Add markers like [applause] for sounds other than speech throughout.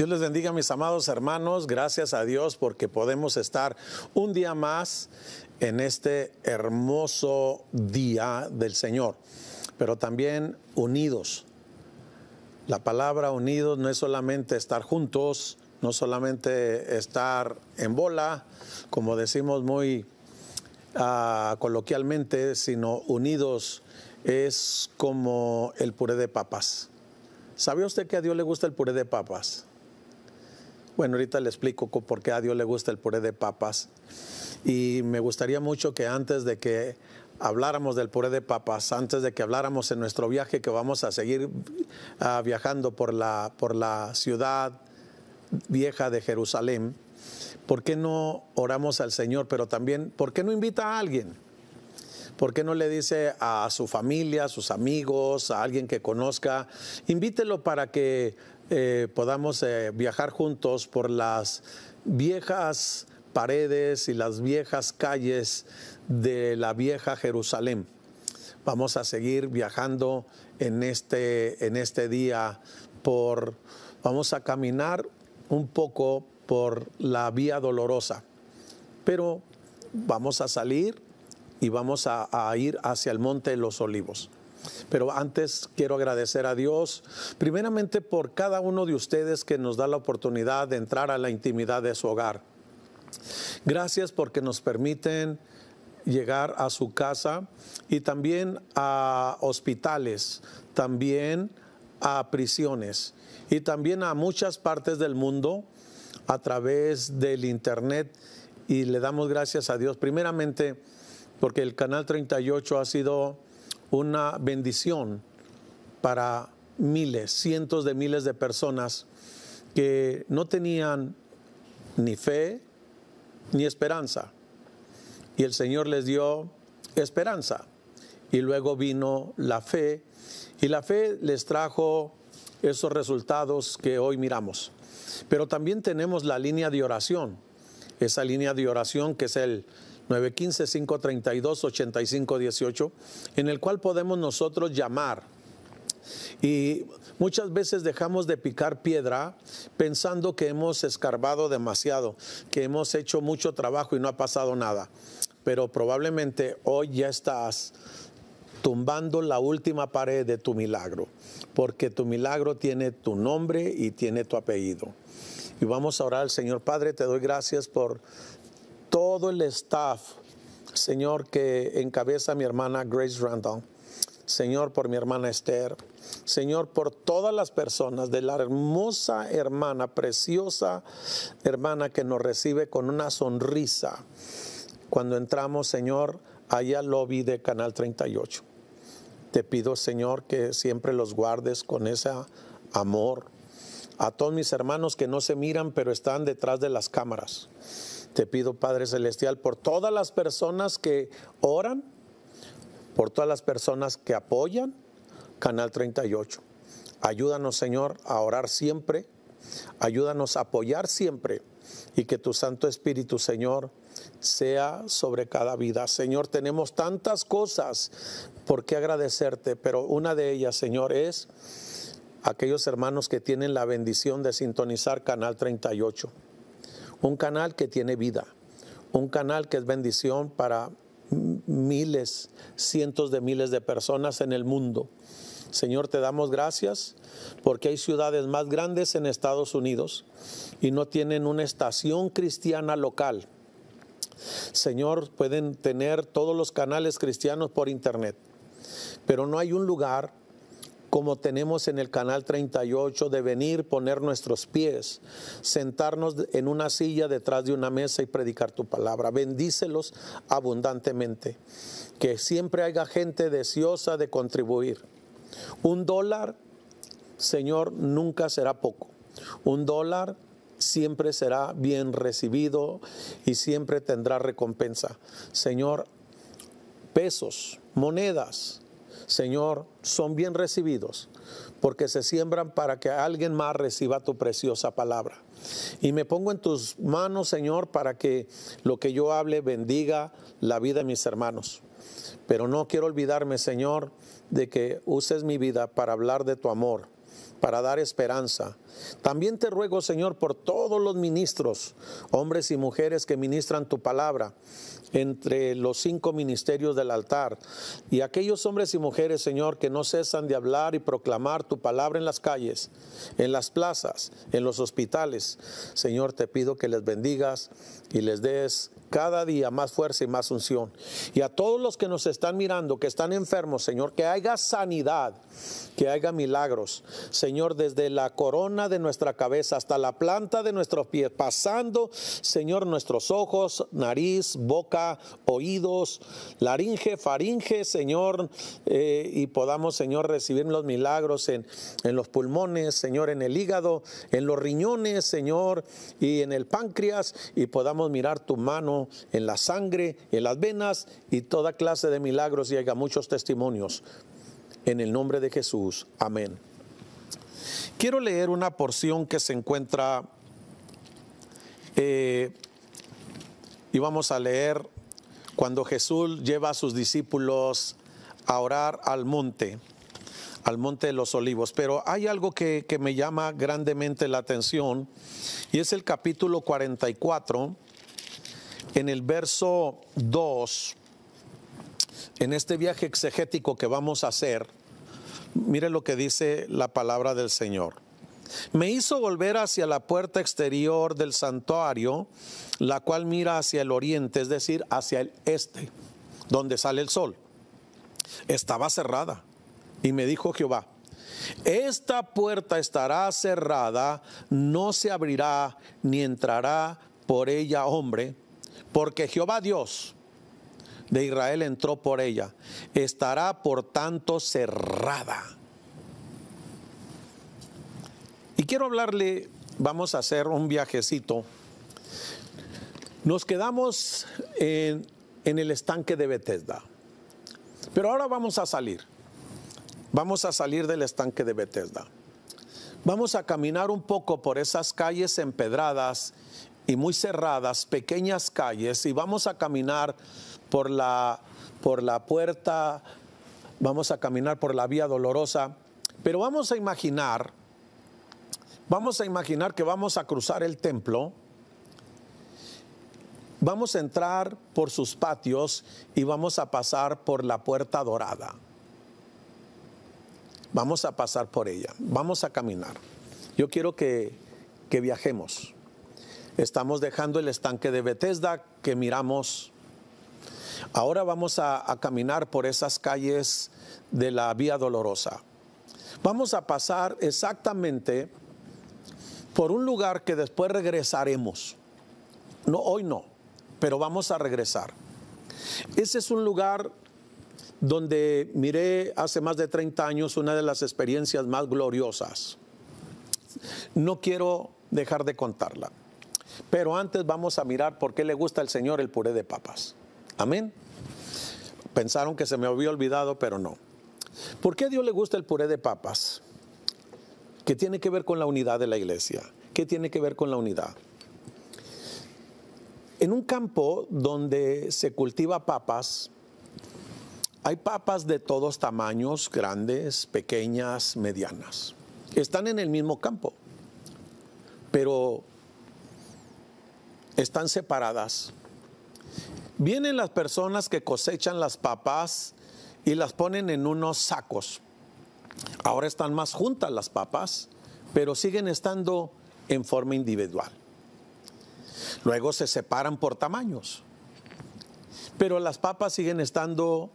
Dios les bendiga mis amados hermanos, gracias a Dios porque podemos estar un día más en este hermoso día del Señor, pero también unidos. La palabra unidos no es solamente estar juntos, no solamente estar en bola, como decimos muy ah, coloquialmente, sino unidos es como el puré de papas. ¿Sabe usted que a Dios le gusta el puré de papas? Bueno, ahorita le explico por qué a Dios le gusta el puré de papas. Y me gustaría mucho que antes de que habláramos del puré de papas, antes de que habláramos en nuestro viaje que vamos a seguir ah, viajando por la, por la ciudad vieja de Jerusalén, ¿por qué no oramos al Señor? Pero también, ¿por qué no invita a alguien? ¿Por qué no le dice a su familia, a sus amigos, a alguien que conozca? Invítelo para que eh, podamos eh, viajar juntos por las viejas paredes y las viejas calles de la vieja Jerusalén. Vamos a seguir viajando en este, en este día por, vamos a caminar un poco por la vía dolorosa, pero vamos a salir y vamos a, a ir hacia el Monte de los Olivos. Pero antes quiero agradecer a Dios, primeramente por cada uno de ustedes que nos da la oportunidad de entrar a la intimidad de su hogar. Gracias porque nos permiten llegar a su casa y también a hospitales, también a prisiones y también a muchas partes del mundo a través del Internet. Y le damos gracias a Dios primeramente porque el Canal 38 ha sido una bendición para miles, cientos de miles de personas que no tenían ni fe ni esperanza. Y el Señor les dio esperanza. Y luego vino la fe. Y la fe les trajo esos resultados que hoy miramos. Pero también tenemos la línea de oración. Esa línea de oración que es el 915-532-8518, en el cual podemos nosotros llamar. Y muchas veces dejamos de picar piedra pensando que hemos escarbado demasiado, que hemos hecho mucho trabajo y no ha pasado nada. Pero probablemente hoy ya estás tumbando la última pared de tu milagro, porque tu milagro tiene tu nombre y tiene tu apellido. Y vamos a orar al Señor Padre, te doy gracias por todo el staff, Señor, que encabeza mi hermana Grace Randall. Señor, por mi hermana Esther. Señor, por todas las personas de la hermosa hermana, preciosa hermana que nos recibe con una sonrisa cuando entramos, Señor, allá al lobby de Canal 38. Te pido, Señor, que siempre los guardes con ese amor. A todos mis hermanos que no se miran, pero están detrás de las cámaras te pido, Padre Celestial, por todas las personas que oran, por todas las personas que apoyan Canal 38. Ayúdanos, Señor, a orar siempre. Ayúdanos a apoyar siempre y que tu Santo Espíritu, Señor, sea sobre cada vida. Señor, tenemos tantas cosas por qué agradecerte, pero una de ellas, Señor, es aquellos hermanos que tienen la bendición de sintonizar Canal 38 un canal que tiene vida, un canal que es bendición para miles, cientos de miles de personas en el mundo. Señor, te damos gracias porque hay ciudades más grandes en Estados Unidos y no tienen una estación cristiana local. Señor, pueden tener todos los canales cristianos por internet, pero no hay un lugar como tenemos en el canal 38, de venir, poner nuestros pies, sentarnos en una silla detrás de una mesa y predicar tu palabra. Bendícelos abundantemente. Que siempre haya gente deseosa de contribuir. Un dólar, Señor, nunca será poco. Un dólar siempre será bien recibido y siempre tendrá recompensa. Señor, pesos, monedas, Señor, son bien recibidos porque se siembran para que alguien más reciba tu preciosa palabra. Y me pongo en tus manos, Señor, para que lo que yo hable bendiga la vida de mis hermanos. Pero no quiero olvidarme, Señor, de que uses mi vida para hablar de tu amor, para dar esperanza, también te ruego, Señor, por todos los ministros, hombres y mujeres que ministran tu palabra entre los cinco ministerios del altar, y aquellos hombres y mujeres, Señor, que no cesan de hablar y proclamar tu palabra en las calles, en las plazas, en los hospitales. Señor, te pido que les bendigas y les des cada día más fuerza y más unción. Y a todos los que nos están mirando, que están enfermos, Señor, que haya sanidad, que haya milagros. Señor, desde la corona, de nuestra cabeza hasta la planta de nuestros pies, pasando, Señor, nuestros ojos, nariz, boca, oídos, laringe, faringe, Señor, eh, y podamos, Señor, recibir los milagros en, en los pulmones, Señor, en el hígado, en los riñones, Señor, y en el páncreas, y podamos mirar tu mano en la sangre, en las venas, y toda clase de milagros y haya muchos testimonios. En el nombre de Jesús. Amén. Quiero leer una porción que se encuentra, eh, y vamos a leer cuando Jesús lleva a sus discípulos a orar al monte, al monte de los olivos. Pero hay algo que, que me llama grandemente la atención, y es el capítulo 44, en el verso 2 en este viaje exegético que vamos a hacer, Mire lo que dice la palabra del Señor. Me hizo volver hacia la puerta exterior del santuario, la cual mira hacia el oriente, es decir, hacia el este, donde sale el sol. Estaba cerrada. Y me dijo Jehová, esta puerta estará cerrada, no se abrirá, ni entrará por ella hombre, porque Jehová Dios, de Israel entró por ella. Estará por tanto cerrada. Y quiero hablarle, vamos a hacer un viajecito. Nos quedamos en, el estanque de Bethesda. Pero ahora vamos a salir. Vamos a salir del estanque de Bethesda. Vamos a caminar un poco por esas calles empedradas y muy cerradas, pequeñas calles, y vamos a caminar por la, por la puerta, vamos a caminar por la vía dolorosa, pero vamos a imaginar, vamos a imaginar que vamos a cruzar el templo, vamos a entrar por sus patios y vamos a pasar por la puerta dorada. Vamos a pasar por ella, vamos a caminar. Yo quiero que viajemos. Estamos dejando el estanque de Bethesda que miramos. Ahora vamos a, caminar por esas calles de la Vía Dolorosa. Vamos a pasar exactamente por un lugar que después regresaremos. No, hoy no, pero vamos a regresar. Ese es un lugar donde miré hace más de 30 años una de las experiencias más gloriosas. No quiero dejar de contarla. Pero antes vamos a mirar por qué le gusta al Señor el puré de papas. Amén. Pensaron que se me había olvidado, pero no. ¿Por qué a Dios le gusta el puré de papas? ¿Qué tiene que ver con la unidad de la iglesia. ¿Qué tiene que ver con la unidad? En un campo donde se cultiva papas, hay papas de todos tamaños, grandes, pequeñas, medianas. Están en el mismo campo, pero están separadas. Vienen las personas que cosechan las papas y las ponen en unos sacos. Ahora están más juntas las papas, pero siguen estando en forma individual. Luego se separan por tamaños, pero las papas siguen estando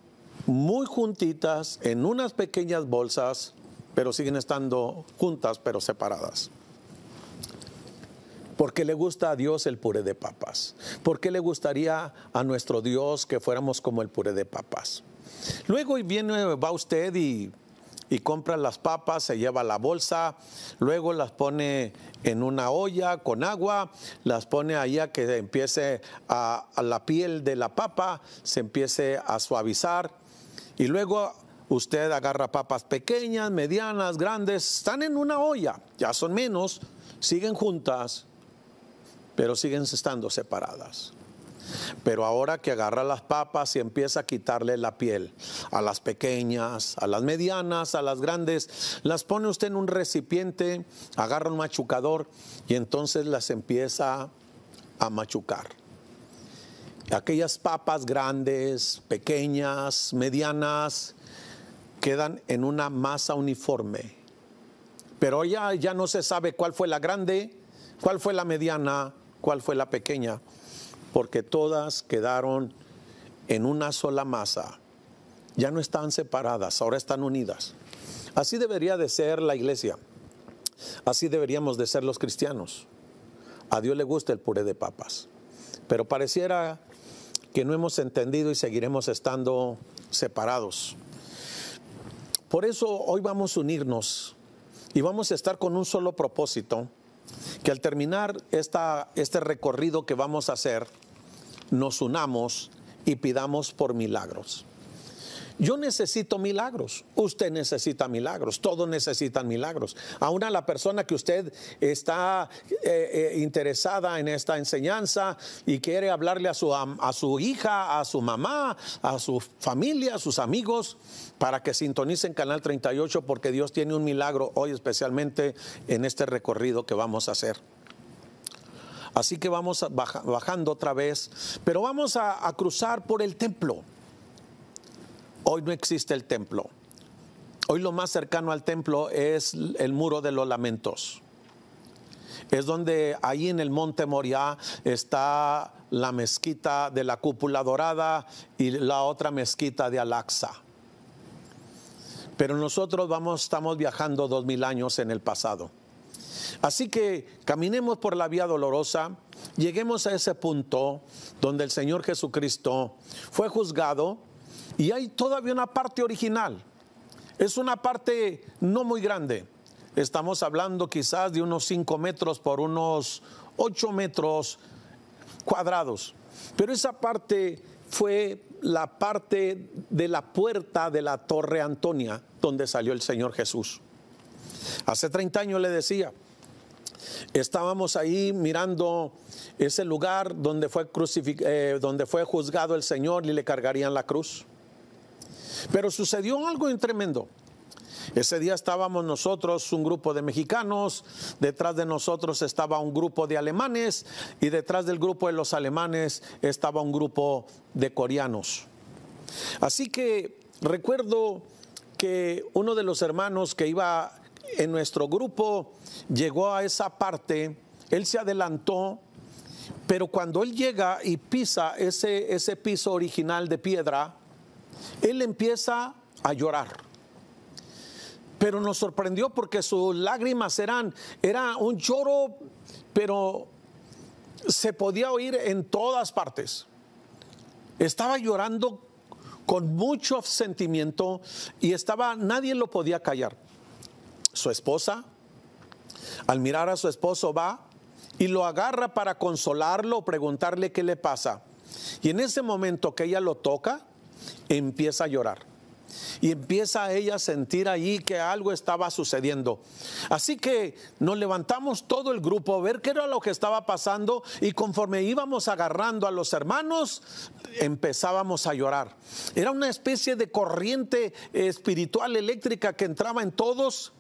muy juntitas en unas pequeñas bolsas, pero siguen estando juntas pero separadas. ¿Por qué le gusta a Dios el puré de papas? ¿Por qué le gustaría a nuestro Dios que fuéramos como el puré de papas? Luego viene, va usted y, compra las papas, se lleva la bolsa, luego las pone en una olla con agua, las pone ahí a que empiece a, a la piel de la papa, se empiece a suavizar y luego usted agarra papas pequeñas, medianas, grandes, están en una olla, ya son menos, siguen juntas pero siguen estando separadas. Pero ahora que agarra las papas y empieza a quitarle la piel a las pequeñas, a las medianas, a las grandes, las pone usted en un recipiente, agarra un machucador y entonces las empieza a machucar. Aquellas papas grandes, pequeñas, medianas, quedan en una masa uniforme. Pero ya, ya no se sabe cuál fue la grande, cuál fue la mediana cuál fue la pequeña, porque todas quedaron en una sola masa. Ya no están separadas, ahora están unidas. Así debería de ser la iglesia. Así deberíamos de ser los cristianos. A Dios le gusta el puré de papas. Pero pareciera que no hemos entendido y seguiremos estando separados. Por eso hoy vamos a unirnos y vamos a estar con un solo propósito que al terminar este recorrido que vamos a hacer, nos unamos y pidamos por milagros. Yo necesito milagros, usted necesita milagros, todos necesitan milagros. Aún a la persona que usted está eh, eh, interesada en esta enseñanza y quiere hablarle a su, a su hija, a su mamá, a su familia, a sus amigos, para que sintonicen Canal 38 porque Dios tiene un milagro hoy especialmente en este recorrido que vamos a hacer. Así que vamos bajando otra vez, pero vamos a cruzar por el templo. Hoy no existe el templo. Hoy lo más cercano al templo es el muro de los lamentos. Es donde ahí en el monte Moria está la mezquita de la cúpula dorada y la otra mezquita de alaxa Pero nosotros vamos, estamos viajando dos mil años en el pasado. Así que caminemos por la vía dolorosa, lleguemos a ese punto donde el Señor Jesucristo fue juzgado y hay todavía una parte original. Es una parte no muy grande. Estamos hablando quizás de unos 5 metros por unos 8 metros cuadrados. Pero esa parte fue la parte de la puerta de la Torre Antonia donde salió el Señor Jesús. Hace 30 años le decía, estábamos ahí mirando ese lugar donde fue, crucificado, eh, donde fue juzgado el Señor y le cargarían la cruz. Pero sucedió algo tremendo. Ese día estábamos nosotros, un grupo de mexicanos, detrás de nosotros estaba un grupo de alemanes y detrás del grupo de los alemanes estaba un grupo de coreanos. Así que recuerdo que uno de los hermanos que iba en nuestro grupo llegó a esa parte, él se adelantó, pero cuando él llega y pisa ese, ese piso original de piedra, él empieza a llorar. Pero nos sorprendió porque sus lágrimas eran, era un lloro, pero se podía oír en todas partes. Estaba llorando con mucho sentimiento y estaba, nadie lo podía callar. Su esposa, al mirar a su esposo, va y lo agarra para consolarlo, o preguntarle qué le pasa. Y en ese momento que ella lo toca, empieza a llorar. Y empieza ella a sentir allí que algo estaba sucediendo. Así que nos levantamos todo el grupo a ver qué era lo que estaba pasando y conforme íbamos agarrando a los hermanos, empezábamos a llorar. Era una especie de corriente espiritual eléctrica que entraba en todos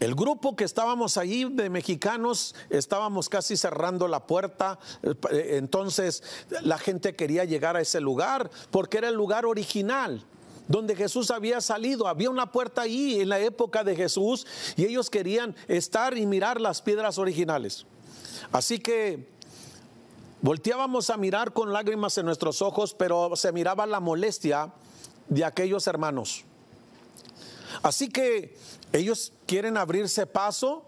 el grupo que estábamos allí de mexicanos, estábamos casi cerrando la puerta, eh, eh, entonces la gente quería llegar a ese lugar porque era el lugar original donde Jesús había salido. Había una puerta ahí en la época de Jesús y ellos querían estar y mirar las piedras originales. Así que volteábamos a mirar con lágrimas en nuestros ojos, pero se miraba la molestia de aquellos hermanos. Así que ellos quieren abrirse paso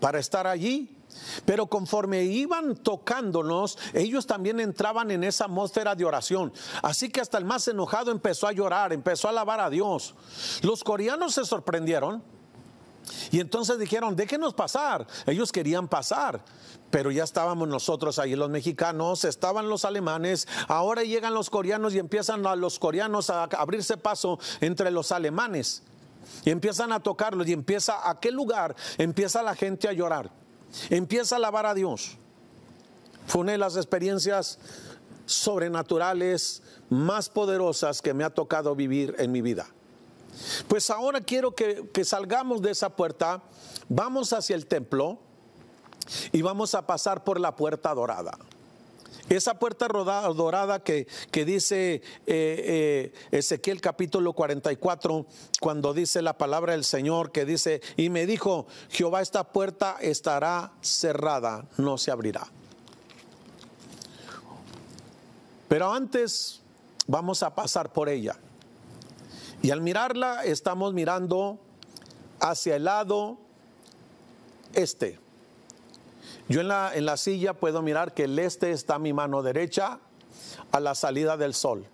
para estar allí. Pero conforme iban tocándonos, ellos también entraban en esa atmósfera de oración. Así que hasta el más enojado empezó a llorar, empezó a alabar a Dios. Los coreanos se sorprendieron y entonces dijeron, déjenos pasar. Ellos querían pasar, pero ya estábamos nosotros ahí, los mexicanos, estaban los alemanes, ahora llegan los coreanos y empiezan a los coreanos a abrirse paso entre los alemanes. Y empiezan a tocarlo y empieza a aquel lugar, empieza la gente a llorar, empieza a alabar a Dios. Fue una de las experiencias sobrenaturales más poderosas que me ha tocado vivir en mi vida. Pues ahora quiero que, que, salgamos de esa puerta, vamos hacia el templo y vamos a pasar por la puerta dorada. Esa puerta dorada que, que dice eh, eh, Ezequiel capítulo 44, cuando dice la palabra del Señor, que dice, y me dijo, Jehová, esta puerta estará cerrada, no se abrirá. Pero antes vamos a pasar por ella. Y al mirarla estamos mirando hacia el lado este. Yo en la, silla puedo mirar que el este está a mi mano derecha a la salida del sol.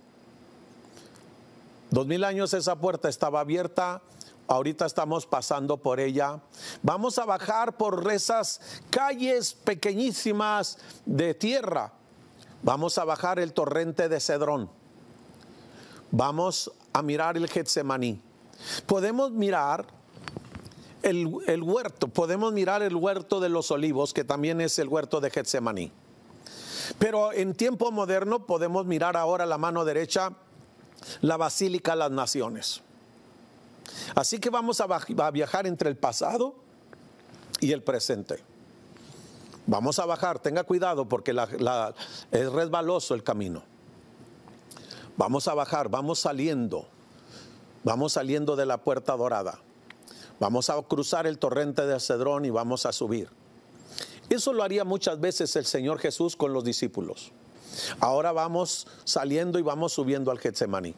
Dos mil años esa puerta estaba abierta, ahorita estamos pasando por ella. Vamos a bajar por esas calles pequeñísimas de tierra. Vamos a bajar el torrente de Cedrón. Vamos a mirar el Getsemaní. Podemos mirar el, huerto, podemos mirar el huerto de los olivos, que también es el huerto de Getsemaní. Pero en tiempo moderno podemos mirar ahora la mano derecha, la Basílica de las Naciones. Así que vamos a viajar entre el pasado y el presente. Vamos a bajar, tenga cuidado porque es resbaloso el camino. Vamos a bajar, vamos saliendo, vamos saliendo de la puerta dorada. Vamos a cruzar el torrente de Cedrón y vamos a subir. Eso lo haría muchas veces el Señor Jesús con los discípulos. Ahora vamos saliendo y vamos subiendo al Getsemaní.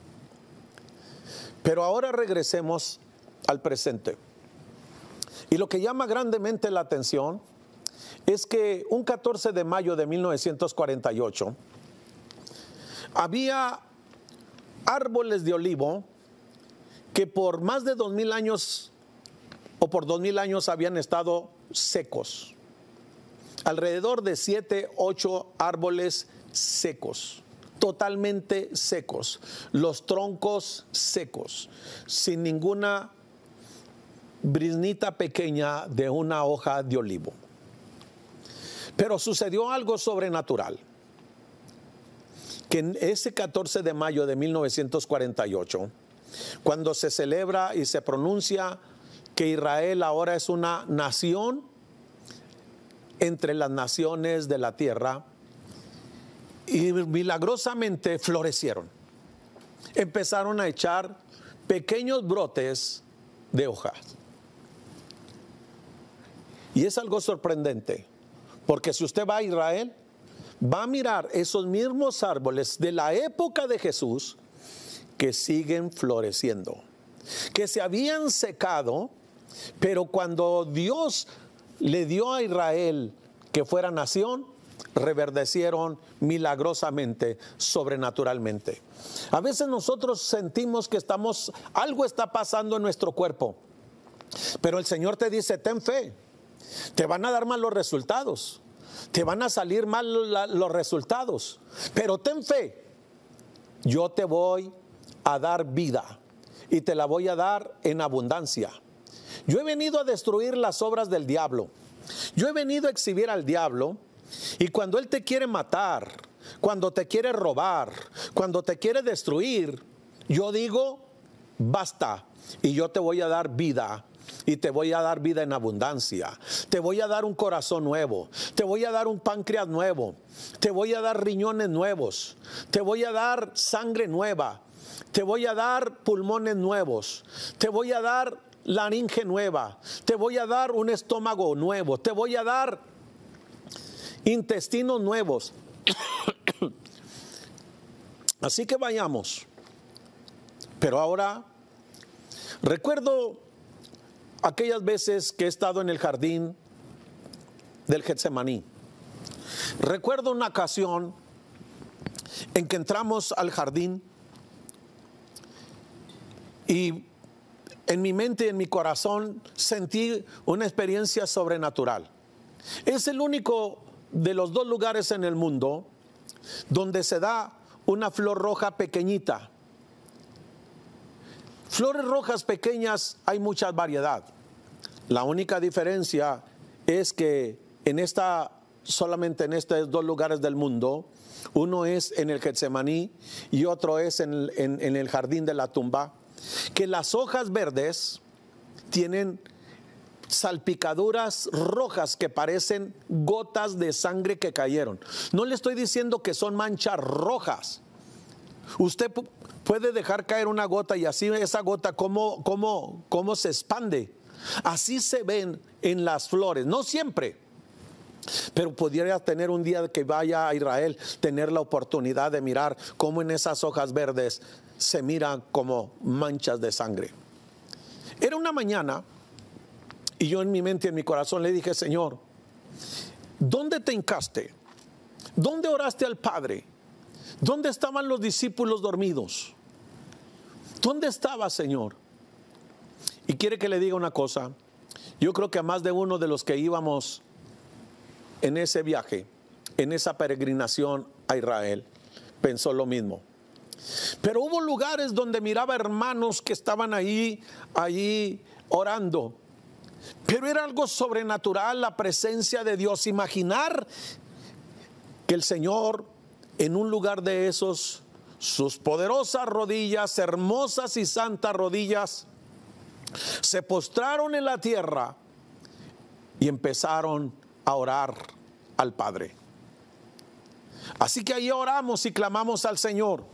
Pero ahora regresemos al presente. Y lo que llama grandemente la atención es que un 14 de mayo de 1948 había árboles de olivo que por más de dos mil años o por dos mil años habían estado secos. Alrededor de siete, ocho árboles secos, totalmente secos, los troncos secos, sin ninguna brisnita pequeña de una hoja de olivo. Pero sucedió algo sobrenatural, que en ese 14 de mayo de 1948, cuando se celebra y se pronuncia que Israel ahora es una nación entre las naciones de la tierra y milagrosamente florecieron. Empezaron a echar pequeños brotes de hojas. Y es algo sorprendente, porque si usted va a Israel, va a mirar esos mismos árboles de la época de Jesús que siguen floreciendo, que se habían secado pero cuando Dios le dio a Israel que fuera nación, reverdecieron milagrosamente, sobrenaturalmente. A veces nosotros sentimos que estamos, algo está pasando en nuestro cuerpo, pero el Señor te dice, ten fe, te van a dar malos resultados, te van a salir mal los resultados, pero ten fe, yo te voy a dar vida y te la voy a dar en abundancia. Yo he venido a destruir las obras del diablo. Yo he venido a exhibir al diablo y cuando él te quiere matar, cuando te quiere robar, cuando te quiere destruir, yo digo, basta y yo te voy a dar vida y te voy a dar vida en abundancia. Te voy a dar un corazón nuevo. Te voy a dar un páncreas nuevo. Te voy a dar riñones nuevos. Te voy a dar sangre nueva. Te voy a dar pulmones nuevos. Te voy a dar laringe nueva, te voy a dar un estómago nuevo, te voy a dar intestinos nuevos. [coughs] Así que vayamos. Pero ahora, recuerdo aquellas veces que he estado en el jardín del Getsemaní. Recuerdo una ocasión en que entramos al jardín y en mi mente y en mi corazón sentí una experiencia sobrenatural. Es el único de los dos lugares en el mundo donde se da una flor roja pequeñita. Flores rojas pequeñas hay mucha variedad. La única diferencia es que en esta solamente en estos dos lugares del mundo, uno es en el Getsemaní y otro es en el jardín de la tumba que las hojas verdes tienen salpicaduras rojas que parecen gotas de sangre que cayeron. No le estoy diciendo que son manchas rojas. Usted puede dejar caer una gota y así esa gota, ¿cómo, cómo, cómo se expande? Así se ven en las flores, no siempre. Pero pudiera tener un día que vaya a Israel, tener la oportunidad de mirar cómo en esas hojas verdes se mira como manchas de sangre. Era una mañana y yo en mi mente, y en mi corazón le dije, Señor, ¿dónde te hincaste? ¿Dónde oraste al Padre? ¿Dónde estaban los discípulos dormidos? ¿Dónde estaba, Señor? Y quiere que le diga una cosa. Yo creo que a más de uno de los que íbamos en ese viaje, en esa peregrinación a Israel, pensó lo mismo. Pero hubo lugares donde miraba hermanos que estaban ahí, ahí orando. Pero era algo sobrenatural la presencia de Dios. Imaginar que el Señor en un lugar de esos, sus poderosas rodillas, hermosas y santas rodillas, se postraron en la tierra y empezaron a orar al Padre. Así que ahí oramos y clamamos al Señor.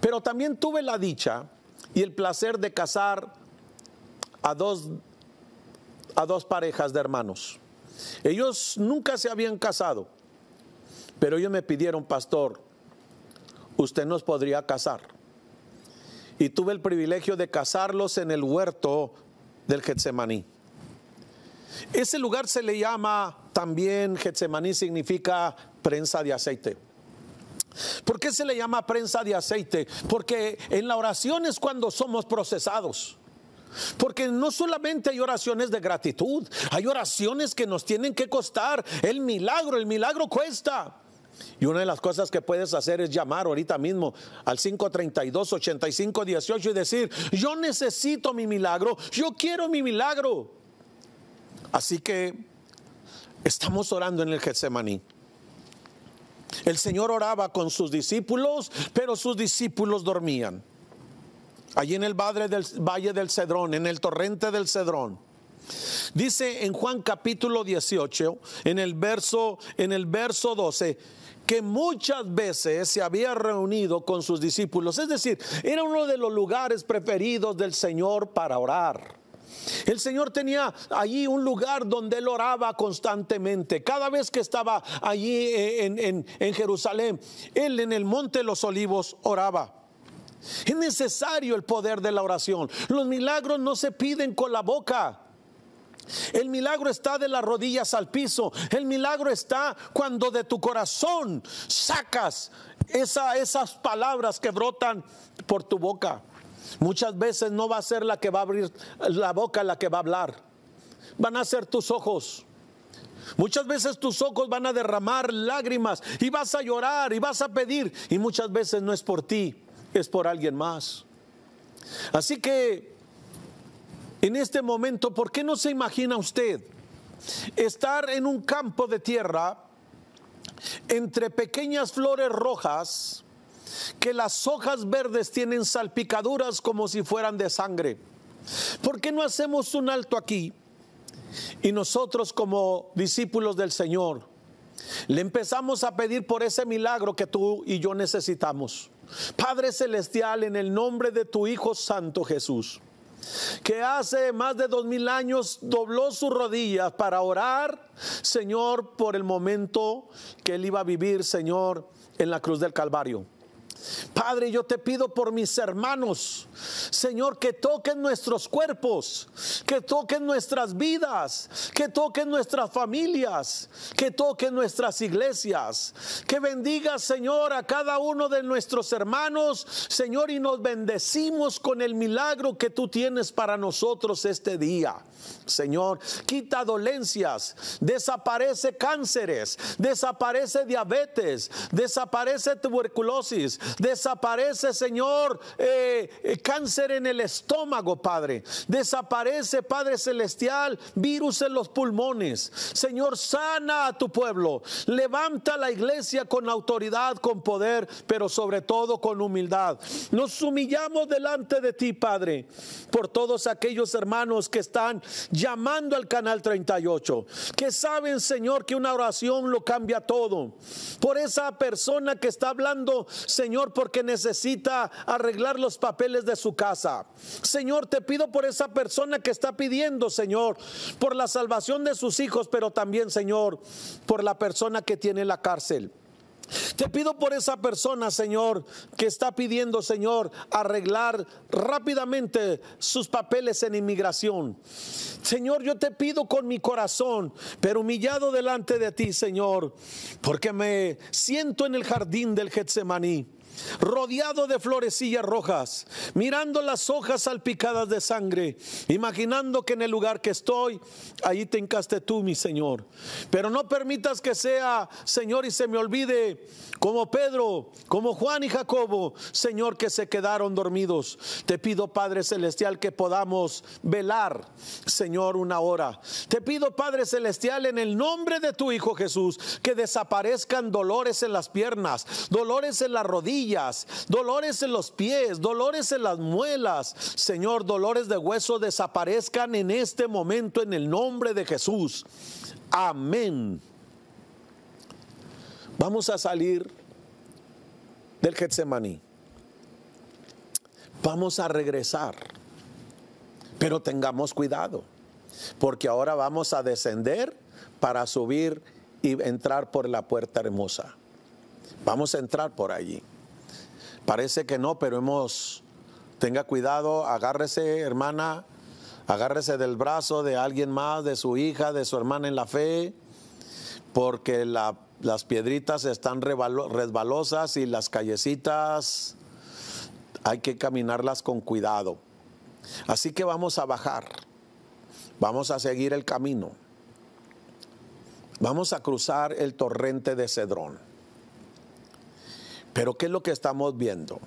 Pero también tuve la dicha y el placer de casar a dos, a dos parejas de hermanos. Ellos nunca se habían casado, pero ellos me pidieron, pastor, usted nos podría casar. Y tuve el privilegio de casarlos en el huerto del Getsemaní. Ese lugar se le llama también Getsemaní, significa prensa de aceite. ¿Por qué se le llama prensa de aceite? Porque en la oración es cuando somos procesados. Porque no solamente hay oraciones de gratitud, hay oraciones que nos tienen que costar el milagro, el milagro cuesta. Y una de las cosas que puedes hacer es llamar ahorita mismo al 532-8518 y decir, yo necesito mi milagro, yo quiero mi milagro. Así que estamos orando en el Getsemaní. El Señor oraba con sus discípulos, pero sus discípulos dormían. Allí en el valle del Cedrón, en el torrente del Cedrón. Dice en Juan capítulo 18, en el verso, en el verso 12, que muchas veces se había reunido con sus discípulos. Es decir, era uno de los lugares preferidos del Señor para orar. El Señor tenía allí un lugar donde él oraba constantemente. Cada vez que estaba allí eh, en, Jerusalén, él en el monte de los olivos oraba. Es necesario el poder de la oración. Los milagros no se piden con la boca. El milagro está de las rodillas al piso. El milagro está cuando de tu corazón sacas esas palabras que brotan por tu boca. Muchas veces no va a ser la que va a abrir la boca la que va a hablar. Van a ser tus ojos. Muchas veces tus ojos van a derramar lágrimas y vas a llorar y vas a pedir. Y muchas veces no es por ti, es por alguien más. Así que en este momento, ¿por qué no se imagina usted estar en un campo de tierra entre pequeñas flores rojas? que las hojas verdes tienen salpicaduras como si fueran de sangre. ¿Por qué no hacemos un alto aquí? Y nosotros como discípulos del Señor, le empezamos a pedir por ese milagro que tú y yo necesitamos. Padre Celestial, en el nombre de tu Hijo Santo Jesús, que hace más de dos mil años dobló sus rodillas para orar, Señor, por el momento que él iba a vivir, Señor, en la cruz del Calvario. Padre, yo te pido por mis hermanos, Señor, que toquen nuestros cuerpos, que toquen nuestras vidas, que toquen nuestras familias, que toquen nuestras iglesias, que bendiga, Señor, a cada uno de nuestros hermanos, Señor, y nos bendecimos con el milagro que tú tienes para nosotros este día. Señor, quita dolencias, desaparece cánceres, desaparece diabetes, desaparece tuberculosis, desaparece, Señor, eh, eh, cáncer en el estómago, Padre. Desaparece, Padre Celestial, virus en los pulmones. Señor, sana a tu pueblo. Levanta la iglesia con autoridad, con poder, pero sobre todo con humildad. Nos humillamos delante de ti, Padre, por todos aquellos hermanos que están llamando al canal 38, que saben, Señor, que una oración lo cambia todo. Por esa persona que está hablando, Señor, porque necesita arreglar los papeles de su casa. Señor, te pido por esa persona que está pidiendo, Señor, por la salvación de sus hijos, pero también, Señor, por la persona que tiene la cárcel. Te pido por esa persona, Señor, que está pidiendo, Señor, arreglar rápidamente sus papeles en inmigración. Señor, yo te pido con mi corazón, pero humillado delante de ti, Señor, porque me siento en el jardín del Getsemaní rodeado de florecillas rojas, mirando las hojas salpicadas de sangre, imaginando que en el lugar que estoy, ahí te encaste tú, mi Señor. Pero no permitas que sea, Señor, y se me olvide, como Pedro, como Juan y Jacobo, Señor, que se quedaron dormidos. Te pido, Padre Celestial, que podamos velar, Señor, una hora. Te pido, Padre Celestial, en el nombre de tu Hijo Jesús, que desaparezcan dolores en las piernas, dolores en la rodilla dolores en los pies, dolores en las muelas. Señor, dolores de hueso desaparezcan en este momento en el nombre de Jesús. Amén. Vamos a salir del Getsemaní. Vamos a regresar. Pero tengamos cuidado, porque ahora vamos a descender para subir y entrar por la puerta hermosa. Vamos a entrar por allí. Parece que no, pero hemos, tenga cuidado, agárrese hermana, agárrese del brazo de alguien más, de su hija, de su hermana en la fe, porque las piedritas están resbalosas y las callecitas hay que caminarlas con cuidado. Así que vamos a bajar, vamos a seguir el camino, vamos a cruzar el torrente de Cedrón. Pero ¿qué es lo que estamos viendo?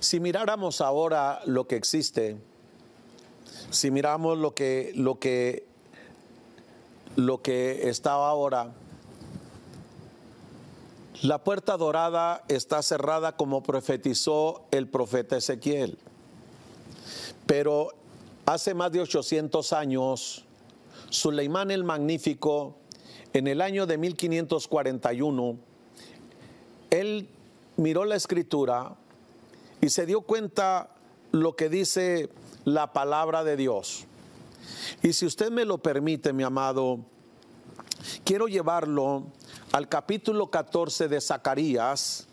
Si miráramos ahora lo que existe, si miramos lo que, lo que, lo que estaba ahora, la puerta dorada está cerrada como profetizó el profeta Ezequiel. Pero hace más de 800 años, Suleimán el Magnífico, en el año de 1541, él miró la escritura y se dio cuenta lo que dice la palabra de Dios. Y si usted me lo permite, mi amado, quiero llevarlo al capítulo 14 de Zacarías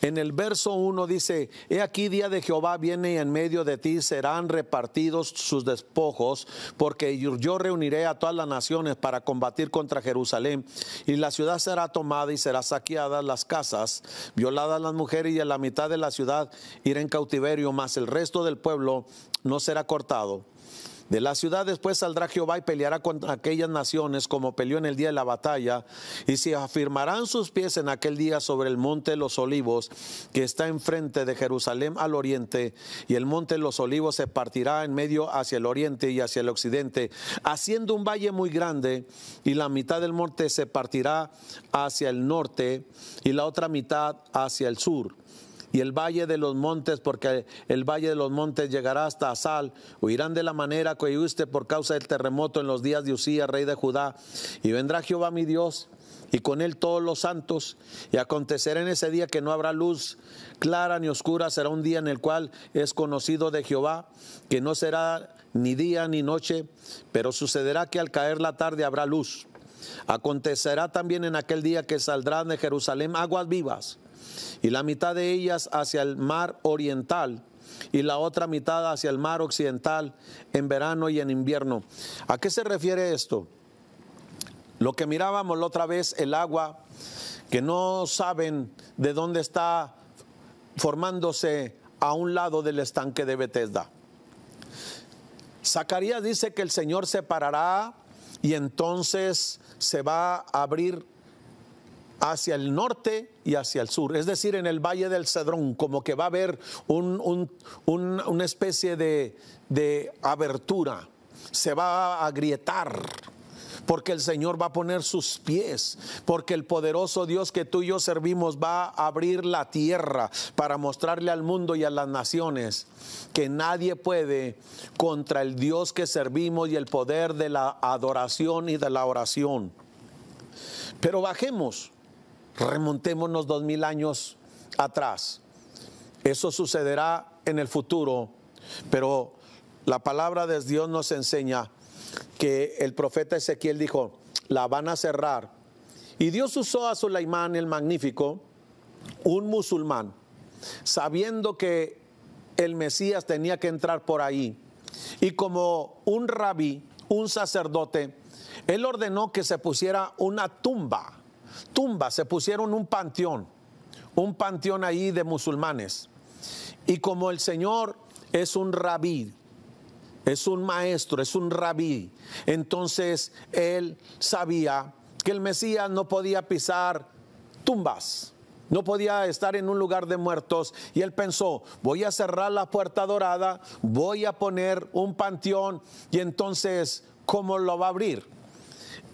en el verso 1 dice, He aquí día de Jehová viene y en medio de ti serán repartidos sus despojos, porque yo reuniré a todas las naciones para combatir contra Jerusalén, y la ciudad será tomada y será saqueada las casas, violadas las mujeres y a la mitad de la ciudad irá en cautiverio, mas el resto del pueblo no será cortado de la ciudad después saldrá Jehová y peleará contra aquellas naciones como peleó en el día de la batalla, y se afirmarán sus pies en aquel día sobre el monte de los olivos que está enfrente de Jerusalén al oriente, y el monte de los olivos se partirá en medio hacia el oriente y hacia el occidente, haciendo un valle muy grande, y la mitad del monte se partirá hacia el norte y la otra mitad hacia el sur y el valle de los montes, porque el valle de los montes llegará hasta Asal. Huirán de la manera que huiste por causa del terremoto en los días de Usía, rey de Judá. Y vendrá Jehová mi Dios, y con él todos los santos. Y acontecerá en ese día que no habrá luz clara ni oscura, será un día en el cual es conocido de Jehová, que no será ni día ni noche, pero sucederá que al caer la tarde habrá luz. Acontecerá también en aquel día que saldrán de Jerusalén aguas vivas y la mitad de ellas hacia el mar oriental y la otra mitad hacia el mar occidental en verano y en invierno. ¿A qué se refiere esto? Lo que mirábamos la otra vez, el agua, que no saben de dónde está formándose a un lado del estanque de Bethesda. Zacarías dice que el Señor se parará y entonces se va a abrir hacia el norte y hacia el sur, es decir, en el Valle del Cedrón, como que va a haber una especie de, de abertura, se va a agrietar, porque el Señor va a poner sus pies, porque el poderoso Dios que tú y yo servimos va a abrir la tierra para mostrarle al mundo y a las naciones que nadie puede contra el Dios que servimos y el poder de la adoración y de la oración. Pero bajemos Remontémonos dos mil años atrás. Eso sucederá en el futuro, pero la palabra de Dios nos enseña que el profeta Ezequiel dijo, la van a cerrar. Y Dios usó a Sulaimán el Magnífico, un musulmán, sabiendo que el Mesías tenía que entrar por ahí. Y como un rabí, un sacerdote, él ordenó que se pusiera una tumba tumbas, se pusieron un panteón, un panteón ahí de musulmanes. Y como el Señor es un rabí, es un maestro, es un rabí, entonces él sabía que el Mesías no podía pisar tumbas. No podía estar en un lugar de muertos. Y él pensó, voy a cerrar la puerta dorada, voy a poner un panteón y entonces, ¿cómo lo va a abrir?